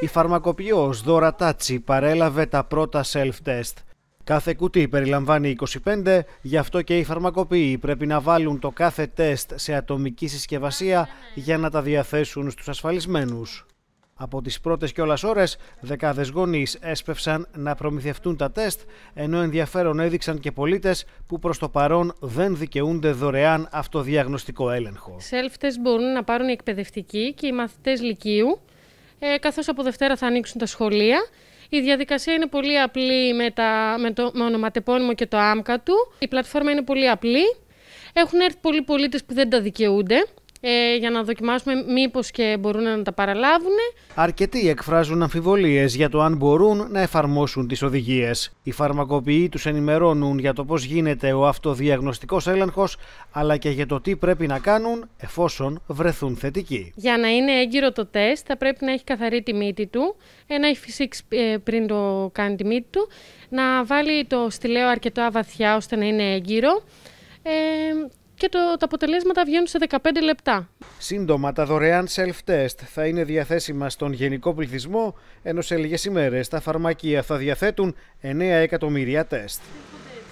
η φαρμακοποιός Δώρα Τάτσι παρέλαβε τα πρώτα self-test. Κάθε κουτί περιλαμβάνει 25, γι' αυτό και οι φαρμακοποιοί πρέπει να βάλουν το κάθε τεστ σε ατομική συσκευασία για να τα διαθέσουν στους ασφαλισμένους. Από τις πρώτες κιόλας ώρες, δεκάδες γονείς έσπευσαν να προμηθευτούν τα τεστ, ενώ ενδιαφέρον έδειξαν και πολίτες που προς το παρόν δεν δικαιούνται δωρεάν αυτοδιαγνωστικό έλεγχο. Self-test μπορούν να πάρουν οι εκπαιδευτικοί και οι μαθητές λυκείου, ε, καθώς από Δευτέρα θα ανοίξουν τα σχολεία. Η διαδικασία είναι πολύ απλή με, τα, με το με ονοματεπώνυμο και το άμκα του. Η πλατφόρμα είναι πολύ απλή. Έχουν έρθει πολλοί πολίτες που δεν τα δικαιούνται. Ε, για να δοκιμάσουμε μήπως και μπορούν να τα παραλάβουν. Αρκετοί εκφράζουν αμφιβολίες για το αν μπορούν να εφαρμόσουν τις οδηγίες. Οι φαρμακοποιοί τους ενημερώνουν για το πώς γίνεται ο αυτοδιαγνωστικός έλεγχος, αλλά και για το τι πρέπει να κάνουν εφόσον βρεθούν θετικοί. Για να είναι έγκυρο το τεστ θα πρέπει να έχει καθαρή τη μύτη του, ε, να έχει φυσήξει πριν το κάνει τη μύτη του, να βάλει το στυλαίο αρκετά βαθιά ώστε να είναι έγκυρο, ε, και το, τα αποτελέσματα βγαίνουν σε 15 λεπτά. Σύντομα, τα δωρεάν self-test θα είναι διαθέσιμα στον γενικό πληθυσμό, ενώ σε λίγες ημέρες τα φαρμακεία θα διαθέτουν 9 εκατομμύρια τεστ.